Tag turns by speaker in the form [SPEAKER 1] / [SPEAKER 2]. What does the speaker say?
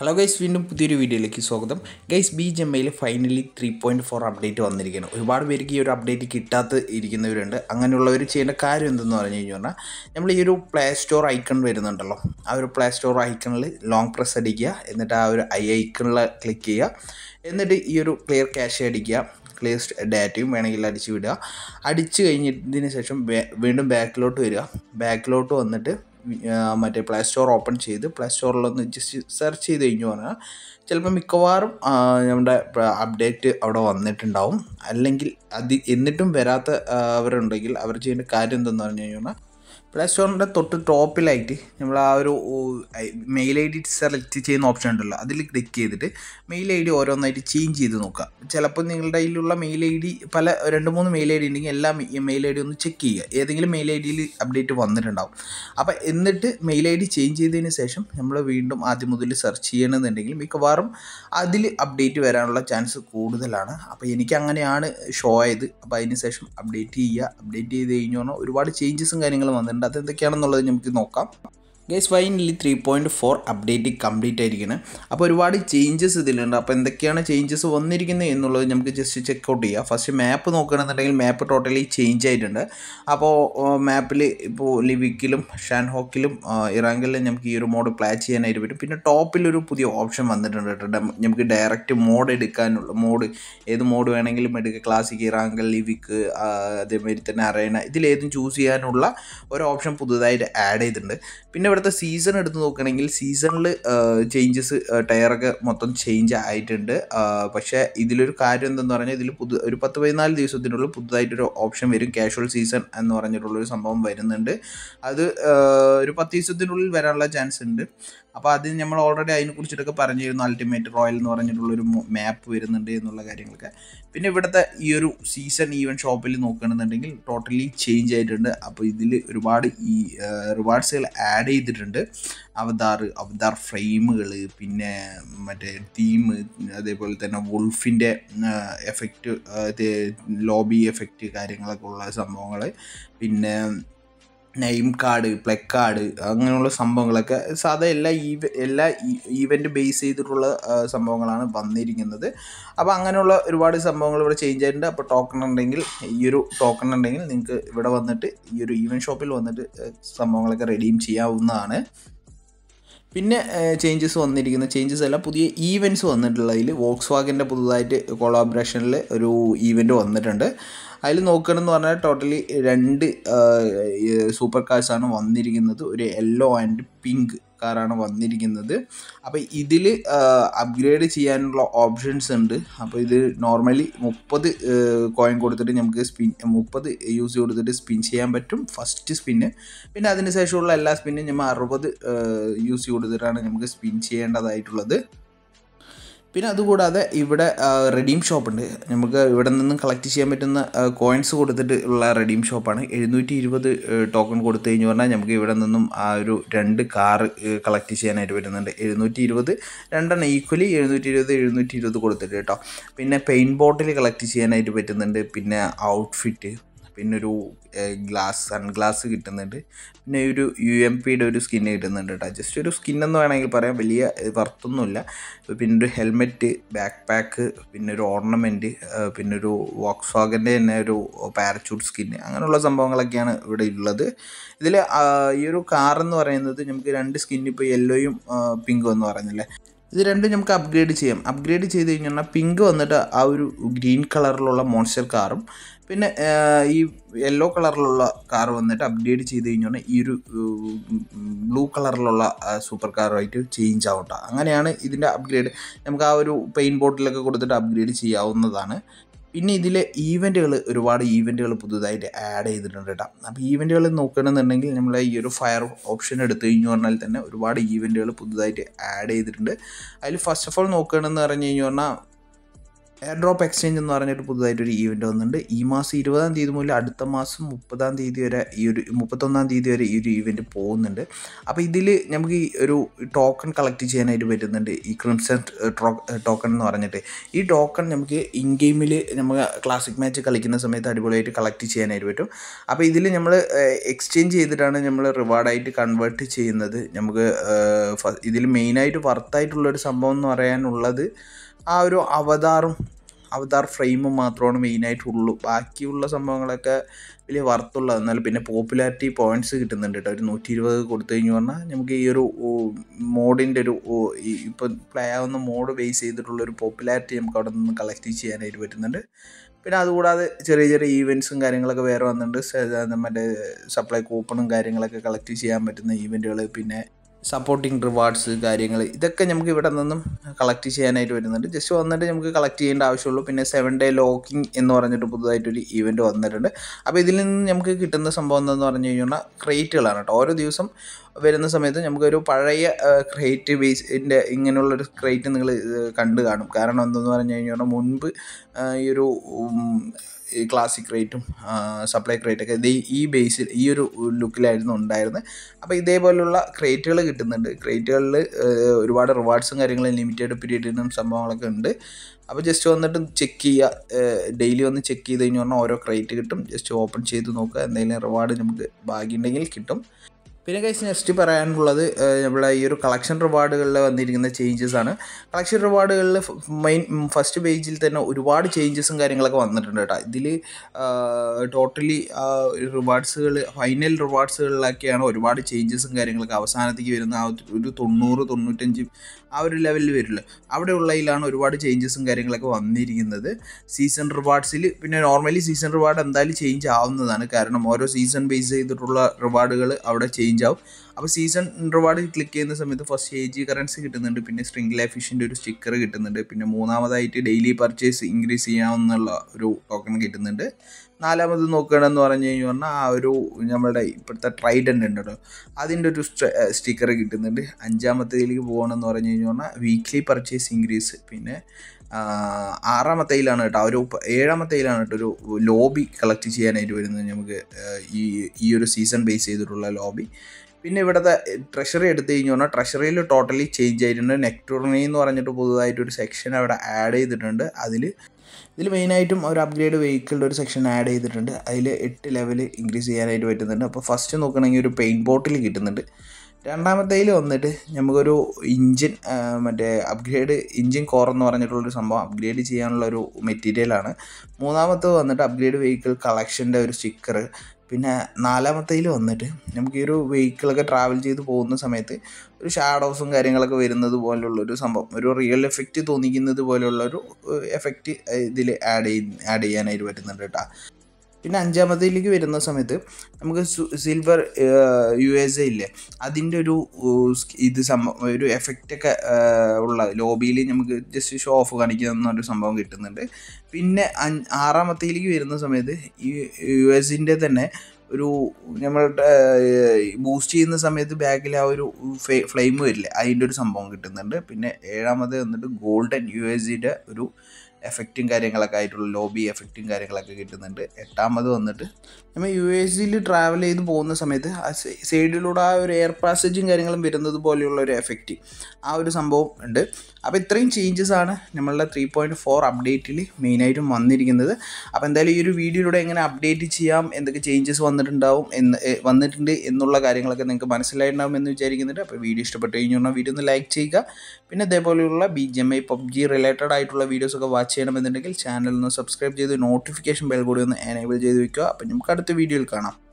[SPEAKER 1] hello guys വീണ്ടും പുതിയൊരു വീഡിയോയിലേക്ക് സ്വാഗതം ഗൈസ് ബി ഐയിൽ finally three point four update വന്നിരിക്കുകയാണ് ഒരുപാട് പേർക്ക് ഈ ഒരു അപ്ഡേറ്റ് കിട്ടാത്ത ഇരിക്കുന്നവരുണ്ട് അങ്ങനെയുള്ളവർ ചെയ്യേണ്ട കാര്യം എന്തെന്ന് പറഞ്ഞു പറഞ്ഞാൽ നമ്മൾ ഈ ഒരു പ്ലേ സ്റ്റോർ ഐക്കൺ വരുന്നുണ്ടല്ലോ ആ ഒരു പ്ലേ സ്റ്റോർ ഐക്കണിൽ ലോങ് പ്രസ് അടിക്കുക എന്നിട്ട് ആ ഒരു ഐ ഐക്കണിൽ ക്ലിക്ക് ചെയ്യുക എന്നിട്ട് ഈ ഒരു ക്ലിയർ ക്യാഷ് അടിക്കുക ക്ലിയർ ഡാറ്റയും വേണമെങ്കിൽ അടിച്ച് വിടുക അടിച്ച് കഴിഞ്ഞതിന് ശേഷം വീണ്ടും ബാക്കിലോട്ട് വരിക ബാക്കിലോട്ട് വന്നിട്ട് മറ്റേ പ്ലേ സ്റ്റോർ ഓപ്പൺ ചെയ്ത് പ്ലേ സ്റ്റോറിലൊന്ന് ജസ്റ്റ് സെർച്ച് ചെയ്ത് കഴിഞ്ഞു പറഞ്ഞാൽ ചിലപ്പോൾ മിക്കവാറും നമ്മുടെ അപ്ഡേറ്റ് അവിടെ വന്നിട്ടുണ്ടാവും അല്ലെങ്കിൽ അത് എന്നിട്ടും വരാത്ത അവരുണ്ടെങ്കിൽ അവർ ചെയ്യേണ്ട കാര്യം എന്തെന്ന് പറഞ്ഞു കഴിഞ്ഞാൽ സ്റ്റോറിൻ്റെ തൊട്ട് ടോപ്പിലായിട്ട് നമ്മൾ ആ ഒരു മെയിൽ ഐ ഡി സെലക്ട് ചെയ്യുന്ന ഓപ്ഷൻ ഉണ്ടല്ലോ അതിൽ ക്ലിക്ക് ചെയ്തിട്ട് മെയിൽ ഐ ഡി ഓരോന്നായിട്ട് ചേഞ്ച് ചെയ്ത് നോക്കുക ചിലപ്പോൾ നിങ്ങളുടെ കയ്യിലുള്ള മെയിൽ ഐ ഡി പല രണ്ട് മൂന്ന് മെയിൽ ഐ ഡി ഉണ്ടെങ്കിൽ എല്ലാ മെയിൽ ഐ ഡി ഒന്ന് ചെക്ക് ചെയ്യുക ഏതെങ്കിലും മെയിൽ ഐ ഡിയിൽ അപ്ഡേറ്റ് വന്നിട്ടുണ്ടാവും അപ്പോൾ എന്നിട്ട് മെയിൽ ഐ ഡി ചേഞ്ച് ചെയ്തതിന് ശേഷം നമ്മൾ വീണ്ടും ആദ്യം മുതൽ സെർച്ച് ചെയ്യണമെന്നുണ്ടെങ്കിൽ മിക്കവാറും അതിൽ അപ്ഡേറ്റ് വരാനുള്ള ചാൻസ് കൂടുതലാണ് അപ്പോൾ എനിക്ക് അങ്ങനെയാണ് ഷോ ആയത് അപ്പോൾ അതിന് ശേഷം അപ്ഡേറ്റ് ചെയ്യുക അപ്ഡേറ്റ് ചെയ്ത് കഴിഞ്ഞു പറഞ്ഞാൽ ഒരുപാട് ചേഞ്ചസും കാര്യങ്ങളും വന്നിട്ടുണ്ട് അതെന്തൊക്കെയാണെന്നുള്ളത് നമുക്ക് നോക്കാം guys finally three point four update complete ആയിരിക്കുന്നത് അപ്പോൾ ഒരുപാട് ചേഞ്ചസ് ഇതിലുണ്ട് അപ്പോൾ എന്തൊക്കെയാണ് ചേഞ്ചസ് വന്നിരിക്കുന്നത് എന്നുള്ളത് നമുക്ക് ജസ്റ്റ് ഔട്ട് ചെയ്യാം ഫസ്റ്റ് മാപ്പ് നോക്കുകയാണെന്നുണ്ടെങ്കിൽ മാപ്പ് ടോട്ടലി ചേഞ്ച് ആയിട്ടുണ്ട് അപ്പോൾ മാപ്പിൽ ഇപ്പോൾ ലിവിക്കിലും ഷാൻഹോക്കിലും ഇറാങ്കിലും നമുക്ക് ഈ ഒരു മോഡ് പ്ലേ ചെയ്യാനായിട്ട് പറ്റും പിന്നെ ടോപ്പിൽ ഒരു പുതിയ ഓപ്ഷൻ വന്നിട്ടുണ്ട് കേട്ടോ നമുക്ക് ഡയറക്റ്റ് മോഡ് എടുക്കാനുള്ള മോഡ് ഏത് മോഡ് വേണമെങ്കിലും എടുക്കുക ക്ലാസിക് ഇറാങ്കൽ ലിവിക്ക് അതേമാതിരി തന്നെ അറേണ ഇതിലേതും ചൂസ് ചെയ്യാനുള്ള ഒരു ഓപ്ഷൻ പുതുതായിട്ട് ആഡ് ചെയ്തിട്ടുണ്ട് പിന്നെ ഇവിടുത്തെ സീസൺ എടുത്ത് നോക്കുകയാണെങ്കിൽ സീസണിൽ ചേഞ്ചസ് ടയറൊക്കെ മൊത്തം ചേഞ്ച് ആയിട്ടുണ്ട് പക്ഷേ ഇതിലൊരു കാര്യം എന്തെന്ന് പറഞ്ഞാൽ ഇതിൽ പുതു ഒരു പത്ത് പതിനാല് ദിവസത്തിനുള്ളിൽ പുതുതായിട്ടൊരു ഓപ്ഷൻ വരും കാഷ്വൽ സീസൺ എന്ന് പറഞ്ഞിട്ടുള്ളൊരു സംഭവം വരുന്നുണ്ട് അത് ഒരു പത്ത് ദിവസത്തിനുള്ളിൽ വരാനുള്ള ചാൻസ് ഉണ്ട് അപ്പോൾ അത് നമ്മൾ ഓൾറെഡി അതിനെ കുറിച്ചിട്ടൊക്കെ പറഞ്ഞിരുന്നു അൾട്ടിമേറ്റ് റോയൽ എന്ന് പറഞ്ഞിട്ടുള്ളൊരു മാപ്പ് വരുന്നുണ്ട് എന്നുള്ള കാര്യങ്ങളൊക്കെ പിന്നെ ഇവിടുത്തെ ഈ ഒരു സീസൺ ഈവൻ ഷോപ്പിൽ നോക്കുകയാണെന്നുണ്ടെങ്കിൽ ടോട്ടലി ചേഞ്ച് ആയിട്ടുണ്ട് അപ്പോൾ ഇതിൽ ഒരുപാട് ഈ റിവാർഡ്സുകൾ ആഡ് ചെയ്ത് ചെയ്തിട്ടുണ്ട് അവതാർ അവതാർ ഫ്രെയിമുകൾ പിന്നെ മറ്റേ തീം അതേപോലെ തന്നെ വുൾഫിൻ്റെ എഫക്റ്റ് ലോബി എഫക്റ്റ് കാര്യങ്ങളൊക്കെ ഉള്ള സംഭവങ്ങൾ പിന്നെ നെയിം കാർഡ് കാർഡ് അങ്ങനെയുള്ള സംഭവങ്ങളൊക്കെ സാധാ എല്ലാ ഈവ എല്ലാ ഈവൻറ്റ് ബേസ് ചെയ്തിട്ടുള്ള സംഭവങ്ങളാണ് വന്നിരിക്കുന്നത് അപ്പോൾ അങ്ങനെയുള്ള ഒരുപാട് സംഭവങ്ങൾ ഇവിടെ ചേഞ്ച് ആയിട്ടുണ്ട് അപ്പോൾ ടോക്കൺ ഉണ്ടെങ്കിൽ ഈ ഒരു ടോക്കൺ ഉണ്ടെങ്കിൽ നിങ്ങൾക്ക് ഇവിടെ വന്നിട്ട് ഈ ഒരു ഈവൻറ്റ് ഷോപ്പിൽ വന്നിട്ട് സംഭവങ്ങളൊക്കെ റെഡീം ചെയ്യാവുന്നതാണ് പിന്നെ ചേഞ്ചസ് വന്നിരിക്കുന്ന ചേഞ്ചസ് അല്ല പുതിയ ഈവൻറ്റ്സ് വന്നിട്ടുള്ളതിൽ വോക്സ് വാഗൻ്റെ പുതുതായിട്ട് കൊളാബറേഷനിൽ ഒരു ഈവൻറ്റ് വന്നിട്ടുണ്ട് അതിൽ നോക്കണമെന്ന് പറഞ്ഞാൽ ടോട്ടലി രണ്ട് സൂപ്പർ കാഴ്സാണ് വന്നിരിക്കുന്നത് ഒരു യെല്ലോ ആൻഡ് പിങ്ക് കാറാണ് വന്നിരിക്കുന്നത് അപ്പോൾ ഇതിൽ അപ്ഗ്രേഡ് ചെയ്യാനുള്ള ഓപ്ഷൻസ് ഉണ്ട് അപ്പോൾ ഇത് നോർമലി മുപ്പത് കോയിൻ കൊടുത്തിട്ട് നമുക്ക് സ്പിൻ മുപ്പത് യൂസ് കൊടുത്തിട്ട് സ്പിൻ ചെയ്യാൻ പറ്റും ഫസ്റ്റ് സ്പിന്ന് പിന്നെ അതിന് ശേഷമുള്ള എല്ലാ സ്പിന്നും നമ്മൾ അറുപത് യൂസ് കൊടുത്തിട്ടാണ് നമുക്ക് സ്പിൻ ചെയ്യേണ്ടതായിട്ടുള്ളത് പിന്നെ അതുകൂടാതെ ഇവിടെ റെഡീം ഷോപ്പുണ്ട് നമുക്ക് ഇവിടെ നിന്നും കളക്ട് ചെയ്യാൻ പറ്റുന്ന കോയിൻസ് കൊടുത്തിട്ട് ഉള്ള റെഡീം ഷോപ്പാണ് എഴുന്നൂറ്റി ഇരുപത് ടോക്കൺ കൊടുത്തു കഴിഞ്ഞു പറഞ്ഞാൽ നമുക്ക് ഇവിടെ നിന്നും ആ ഒരു രണ്ട് കാർ കളക്ട് ചെയ്യാനായിട്ട് വരുന്നുണ്ട് എഴുന്നൂറ്റി ഇരുപത് രണ്ടെണ്ണം ഈക്വലി എഴുന്നൂറ്റി ഇരുപത് എഴുന്നൂറ്റി ഇരുപത് കൊടുത്തിട്ട് കേട്ടോ പിന്നെ പെയിൻ ബോട്ടിൽ കളക്ട് ചെയ്യാനായിട്ട് പറ്റുന്നുണ്ട് പിന്നെ ഔട്ട്ഫിറ്റ് പിന്നൊരു ഗ്ലാസ് സൺഗ്ലാസ് കിട്ടുന്നുണ്ട് പിന്നെ ഒരു യു എം പിയുടെ ഒരു സ്കിന്ന് കിട്ടുന്നുണ്ട് കേട്ടോ ജസ്റ്റ് ഒരു സ്കിന്നെന്ന് വേണമെങ്കിൽ പറയാം വലിയ വർത്തൊന്നുമില്ല പിന്നെ ഒരു ഹെൽമെറ്റ് ബാക്ക് പാക്ക് പിന്നെ ഒരു ഓർണമെൻറ്റ് പിന്നെ ഒരു വോക്സ് വാഗൻ്റെ തന്നെ ഒരു പാരച്യൂട്ട് സ്കിന്ന് അങ്ങനെയുള്ള സംഭവങ്ങളൊക്കെയാണ് ഇവിടെ ഉള്ളത് ഇതിൽ ഈ ഒരു കാർ എന്ന് പറയുന്നത് നമുക്ക് രണ്ട് സ്കിന്ന് ഇപ്പോൾ യെല്ലോയും പിങ്കും എന്ന് പറഞ്ഞില്ലേ ഇത് രണ്ടും നമുക്ക് അപ്ഗ്രേഡ് ചെയ്യാം അപ്ഗ്രേഡ് ചെയ്ത് കഴിഞ്ഞാൽ പിങ്ക് വന്നിട്ട് ആ ഒരു ഗ്രീൻ കളറിലുള്ള മോൺസ്റ്റർ കാറും പിന്നെ ഈ യെല്ലോ കളറിലുള്ള കാർ വന്നിട്ട് അപ്ഡേറ്റ് ചെയ്ത് കഴിഞ്ഞാൽ ഈ ഒരു ബ്ലൂ കളറിലുള്ള സൂപ്പർ കാറായിട്ട് ചേഞ്ച് ആവട്ടെ അങ്ങനെയാണ് ഇതിൻ്റെ അപ്ഗ്രേഡ് നമുക്ക് ആ ഒരു പെയിൻ ബോട്ടിലൊക്കെ കൊടുത്തിട്ട് അപ്ഗ്രേഡ് ചെയ്യാവുന്നതാണ് പിന്നെ ഇതിൽ ഈവൻറ്റുകൾ ഒരുപാട് ഈവൻറ്റുകൾ പുതുതായിട്ട് ആഡ് ചെയ്തിട്ടുണ്ട് കേട്ടോ അപ്പോൾ ഈവൻറ്റുകൾ നോക്കണമെന്നുണ്ടെങ്കിൽ നമ്മൾ ഈ ഒരു ഫയർ ഓപ്ഷൻ എടുത്തു കഴിഞ്ഞു പറഞ്ഞാൽ തന്നെ ഒരുപാട് ഈവൻറ്റുകൾ പുതുതായിട്ട് ആഡ് ചെയ്തിട്ടുണ്ട് അതിൽ ഫസ്റ്റ് ഓഫ് ഓൾ നോക്കണമെന്ന് പറഞ്ഞു കഴിഞ്ഞു പറഞ്ഞാൽ എയർ ഡ്രോപ്പ് എക്സ്ചേഞ്ച് എന്ന് പറഞ്ഞൊരു പുതുതായിട്ടൊരു ഈവൻറ്റ് വന്നിട്ടുണ്ട് ഈ മാസം ഇരുപതാം തീയതി മുതൽ അടുത്ത മാസം മുപ്പതാം തീയതി വരെ ഈ ഒരു മുപ്പത്തൊന്നാം തീയതി വരെ ഈ ഒരു ഈവൻറ്റ് പോകുന്നുണ്ട് അപ്പോൾ ഇതിൽ നമുക്ക് ഈ ഒരു ടോക്കൺ കളക്ട് ചെയ്യാനായിട്ട് പറ്റുന്നുണ്ട് ഈ ക്രിംസൺ ടോക്കൺ എന്ന് പറഞ്ഞിട്ട് ഈ ടോക്കൺ നമുക്ക് ഇൻ ഗെയിമിൽ നമുക്ക് ക്ലാസിക് മാച്ച് കളിക്കുന്ന സമയത്ത് അടിപൊളിയായിട്ട് കളക്ട് ചെയ്യാനായിട്ട് പറ്റും അപ്പോൾ ഇതിൽ നമ്മൾ എക്സ്ചേഞ്ച് ചെയ്തിട്ടാണ് നമ്മൾ റിവാർഡായിട്ട് കൺവേർട്ട് ചെയ്യുന്നത് നമുക്ക് ഇതിൽ മെയിനായിട്ട് വർത്തായിട്ടുള്ളൊരു സംഭവം എന്ന് പറയാനുള്ളത് ആ ഒരു അവതാറും അവതാർ ഫ്രെയിമും മാത്രമാണ് മെയിനായിട്ടുള്ളൂ ബാക്കിയുള്ള സംഭവങ്ങളൊക്കെ വലിയ വർത്തുള്ള എന്നാലും പിന്നെ പോപ്പുലാരിറ്റി പോയിൻറ്റ്സ് കിട്ടുന്നുണ്ട് കേട്ടോ ഒരു നൂറ്റി ഇരുപത് കൊടുത്തു കഴിഞ്ഞു പറഞ്ഞാൽ നമുക്ക് ഈ ഒരു മോഡിൻ്റെ ഒരു ഇപ്പം പ്ലേ ആവുന്ന മോഡ് ബേസ് ചെയ്തിട്ടുള്ളൊരു പോപ്പുലാരിറ്റി നമുക്ക് അവിടെ നിന്ന് കളക്ട് ചെയ്യാനായിട്ട് പറ്റുന്നുണ്ട് പിന്നെ അതുകൂടാതെ ചെറിയ ചെറിയ ഈവൻസും കാര്യങ്ങളൊക്കെ വേറെ വന്നിട്ടുണ്ട് മറ്റേ സപ്ലൈ കൂപ്പണും കാര്യങ്ങളൊക്കെ കളക്ട് ചെയ്യാൻ പറ്റുന്ന ഈവൻറ്റുകൾ പിന്നെ സപ്പോർട്ടിങ് റിവാർഡ്സ് കാര്യങ്ങൾ ഇതൊക്കെ നമുക്ക് ഇവിടെ നിന്നും കളക്ട് ചെയ്യാനായിട്ട് വരുന്നുണ്ട് ജസ്റ്റ് വന്നിട്ട് നമുക്ക് കളക്ട് ചെയ്യേണ്ട ആവശ്യമുള്ളൂ പിന്നെ സെവൻ ഡേ ലോക്കിംഗ് എന്ന് പറഞ്ഞിട്ട് പുതുതായിട്ടൊരു ഈവൻറ്റ് വന്നിട്ടുണ്ട് അപ്പോൾ ഇതിൽ നിന്ന് നമുക്ക് കിട്ടുന്ന സംഭവം എന്താണെന്ന് പറഞ്ഞു കഴിഞ്ഞാൽ ക്രേറ്റുകളാണ് കേട്ടോ ഓരോ ദിവസം വരുന്ന സമയത്ത് നമുക്കൊരു പഴയ ക്രേറ്റ് ബേസിൻ്റെ ഇങ്ങനെയുള്ളൊരു ക്രേറ്റ് നിങ്ങൾ കണ്ടു കാണും കാരണം എന്തെന്ന് പറഞ്ഞു കഴിഞ്ഞാൽ മുൻപ് ഈ ഒരു ക്ലാസിക് റേറ്റും സപ്ലൈ ക്രേറ്റൊക്കെ ഇത് ഈ ബേസിൽ ഈ ഒരു ലുക്കിലായിരുന്നു ഉണ്ടായിരുന്നത് അപ്പോൾ ഇതേപോലുള്ള ക്രേറ്റുകൾ കിട്ടുന്നുണ്ട് ക്രേറ്റുകളിൽ ഒരുപാട് റിവാർഡ്സും കാര്യങ്ങളും ലിമിറ്റഡ് പീരീഡിനും സംഭവങ്ങളൊക്കെ ഉണ്ട് അപ്പോൾ ജസ്റ്റ് വന്നിട്ട് ചെക്ക് ചെയ്യുക ഡെയിലി വന്ന് ചെക്ക് ചെയ്ത് കഴിഞ്ഞ് പറഞ്ഞാൽ ഓരോ ക്രേറ്റ് കിട്ടും ജസ്റ്റ് ഓപ്പൺ ചെയ്ത് നോക്കുക എന്തെങ്കിലും റിവാർഡ് നമുക്ക് ഉണ്ടെങ്കിൽ കിട്ടും പിന്നെ കഴിച്ച് നെക്സ്റ്റ് പറയാനുള്ളത് നമ്മളെ ഈ ഒരു കളക്ഷൻ റിവാർഡുകളിൽ വന്നിരിക്കുന്ന ചേഞ്ചസ് ആണ് കളക്ഷൻ റിവാർഡുകളിൽ മെയിൻ ഫസ്റ്റ് പേജിൽ തന്നെ ഒരുപാട് ചേഞ്ചസും കാര്യങ്ങളൊക്കെ വന്നിട്ടുണ്ട് കേട്ടോ ഇതിൽ ടോട്ടലി റിവാർഡ്സുകൾ ഫൈനൽ റിവാർഡ്സുകളിലൊക്കെയാണ് ഒരുപാട് ചേഞ്ചസും കാര്യങ്ങളൊക്കെ അവസാനത്തേക്ക് വരുന്ന ആ ഒരു തൊണ്ണൂറ് തൊണ്ണൂറ്റഞ്ച് ആ ഒരു ലെവലിൽ വരില്ല അവിടെ ഉള്ളതിലാണ് ഒരുപാട് ചേഞ്ചസും കാര്യങ്ങളൊക്കെ വന്നിരിക്കുന്നത് സീസൺ റിവാർഡ്സിൽ പിന്നെ നോർമലി സീസൺ റിവാർഡ് എന്തായാലും ചേഞ്ച് ആവുന്നതാണ് കാരണം ഓരോ സീസൺ ബേസ് ചെയ്തിട്ടുള്ള റിവാർഡുകൾ അവിടെ ചേഞ്ച് जाओ അപ്പോൾ സീസൺ റിവാർഡ് ക്ലിക്ക് ചെയ്യുന്ന സമയത്ത് ഫസ്റ്റ് എ ജി കറൻസി കിട്ടുന്നുണ്ട് പിന്നെ സ്ട്രിംഗ് ലൈഫ് ഒരു സ്റ്റിക്കർ കിട്ടുന്നുണ്ട് പിന്നെ മൂന്നാമതായിട്ട് ഡെയിലി പർച്ചേസ് ഇൻക്രീസ് ചെയ്യാമെന്നുള്ള ഒരു ടോക്കൺ കിട്ടുന്നുണ്ട് നാലാമത് നോക്കുകയാണെന്ന് പറഞ്ഞു കഴിഞ്ഞു പറഞ്ഞാൽ ആ ഒരു നമ്മുടെ ഇപ്പോഴത്തെ ട്രൈഡൻ്റ് ഉണ്ടല്ലോ അതിൻ്റെ ഒരു സ്റ്റിക്കർ കിട്ടുന്നുണ്ട് അഞ്ചാമത്തേലേക്ക് പോകണമെന്ന് പറഞ്ഞു കഴിഞ്ഞു പറഞ്ഞാൽ വീക്ക്ലി പർച്ചേസ് ഇൻക്രീസ് പിന്നെ ആറാമത്തേലാണ് കേട്ടോ ഒരു ഏഴാമത്തേലാണ് കേട്ടോ ഒരു ലോബി കളക്ട് ചെയ്യാനായിട്ട് വരുന്നത് നമുക്ക് ഈ ഈ ഒരു സീസൺ ബേസ് ചെയ്തിട്ടുള്ള ലോബി പിന്നെ ഇവിടുത്തെ ട്രഷറി എടുത്തു കഴിഞ്ഞു പറഞ്ഞാൽ ട്രഷറിയിൽ ടോട്ടലി ചേഞ്ച് ആയിട്ടുണ്ട് നെക്ടോർണി എന്ന് പറഞ്ഞിട്ട് ഒരു സെക്ഷൻ അവിടെ ആഡ് ചെയ്തിട്ടുണ്ട് അതിൽ ഇതിൽ മെയിനായിട്ടും ഒരു അപ്ഗ്രേഡ് വെഹിക്കിളുടെ ഒരു സെക്ഷൻ ആഡ് ചെയ്തിട്ടുണ്ട് അതിൽ എട്ട് ലെവൽ ഇൻക്രീസ് ചെയ്യാനായിട്ട് പറ്റുന്നുണ്ട് അപ്പോൾ ഫസ്റ്റ് നോക്കണമെങ്കിൽ ഒരു പെയിൻറ്റ് ബോട്ടിൽ കിട്ടുന്നുണ്ട് രണ്ടാമത്തേൽ വന്നിട്ട് നമുക്കൊരു ഇഞ്ചിൻ മറ്റേ അപ്ഗ്രേഡ് ഇഞ്ചിൻ കോർ എന്ന് പറഞ്ഞിട്ടുള്ളൊരു സംഭവം അപ്ഗ്രേഡ് ചെയ്യാനുള്ള ഒരു മെറ്റീരിയലാണ് മൂന്നാമത്തത് വന്നിട്ട് അപ്ഗ്രേഡ് വെഹിക്കിൾ കളക്ഷൻ്റെ ഒരു സ്റ്റിക്കർ പിന്നെ നാലാമത്തേതിൽ വന്നിട്ട് നമുക്ക് ഈ ഒരു വെഹിക്കിളൊക്കെ ട്രാവൽ ചെയ്ത് പോകുന്ന സമയത്ത് ഒരു ഷാഡോസും കാര്യങ്ങളൊക്കെ വരുന്നത് ഒരു സംഭവം ഒരു റിയൽ എഫക്റ്റ് തോന്നിക്കുന്നത് പോലുള്ളൊരു എഫക്റ്റ് ഇതിൽ ആഡ് ചെയ്യുന്ന ആഡ് ചെയ്യാനായിട്ട് പറ്റുന്നുണ്ട് കേട്ടോ പിന്നെ അഞ്ചാമതിലേക്ക് വരുന്ന സമയത്ത് നമുക്ക് സിൽവർ യു എസ് എ ഇല്ലേ അതിൻ്റെ ഒരു ഇത് സംഭവം ഒരു എഫക്റ്റൊക്കെ ഉള്ള ലോബിയിൽ നമുക്ക് ജസ്റ്റ് ഷോ ഓഫ് കാണിക്കുന്ന ഒരു സംഭവം കിട്ടുന്നുണ്ട് പിന്നെ ആറാമത്തേലേക്ക് വരുന്ന സമയത്ത് ഈ യു എസിൻ്റെ തന്നെ ഒരു നമ്മളുടെ ബൂസ്റ്റ് ചെയ്യുന്ന സമയത്ത് ബാക്കിൽ ആ ഒരു ഫ്ലെയിം വരില്ലേ അതിൻ്റെ ഒരു സംഭവം കിട്ടുന്നുണ്ട് പിന്നെ ഏഴാമത് വന്നിട്ട് ഗോൾഡൻ യു എസിൻ്റെ ഒരു എഫക്റ്റും കാര്യങ്ങളൊക്കെ ആയിട്ടുള്ള ലോബി എഫക്റ്റും കാര്യങ്ങളൊക്കെ കിട്ടുന്നുണ്ട് എട്ടാമത് വന്നിട്ട് നമ്മൾ യു എസ് ജിയിൽ ട്രാവൽ ചെയ്ത് പോകുന്ന സമയത്ത് ആ സൈഡിലൂടെ ആ ഒരു എയർ പാസേജും കാര്യങ്ങളും വരുന്നത് പോലെയുള്ള ഒരു എഫക്റ്റ് ആ ഒരു സംഭവം ഉണ്ട് അപ്പോൾ ഇത്രയും ചേഞ്ചസ് ആണ് നമ്മളുടെ ത്രീ പോയിൻറ്റ് ഫോർ അപ്ഡേറ്റിൽ മെയിനായിട്ടും വന്നിരിക്കുന്നത് അപ്പോൾ എന്തായാലും ഈ ഒരു വീഡിയോയിലൂടെ എങ്ങനെ അപ്ഡേറ്റ് ചെയ്യാം എന്തൊക്കെ ചേഞ്ചസ് വന്നിട്ടുണ്ടാവും എന്ന് വന്നിട്ടുണ്ട് എന്നുള്ള കാര്യങ്ങളൊക്കെ നിങ്ങൾക്ക് മനസ്സിലായിട്ടുണ്ടാവും എന്ന് വിചാരിക്കുന്നുണ്ട് അപ്പോൾ വീഡിയോ ഇഷ്ടപ്പെട്ട് കഴിഞ്ഞാൽ വീഡിയോ ഒന്ന് ലൈക്ക് ചെയ്യുക പിന്നെ അതേപോലെയുള്ള B G M I PUBG related ആയിട്ടുള്ള വീഡിയോസൊക്കെ വാച്ച് വാച്ച് ചെയ്യണമെന്നുണ്ടെങ്കിൽ ചാനൽ ഒന്ന് സബ്സ്ക്രൈബ് ചെയ്ത് നോട്ടിഫിക്കേഷൻ ബെൽ കൂടി ഒന്ന് എനേബിൾ ചെയ്ത് വെക്കുക അപ്പം നമുക്ക് അടുത്ത വീഡിയോയിൽ കാണാം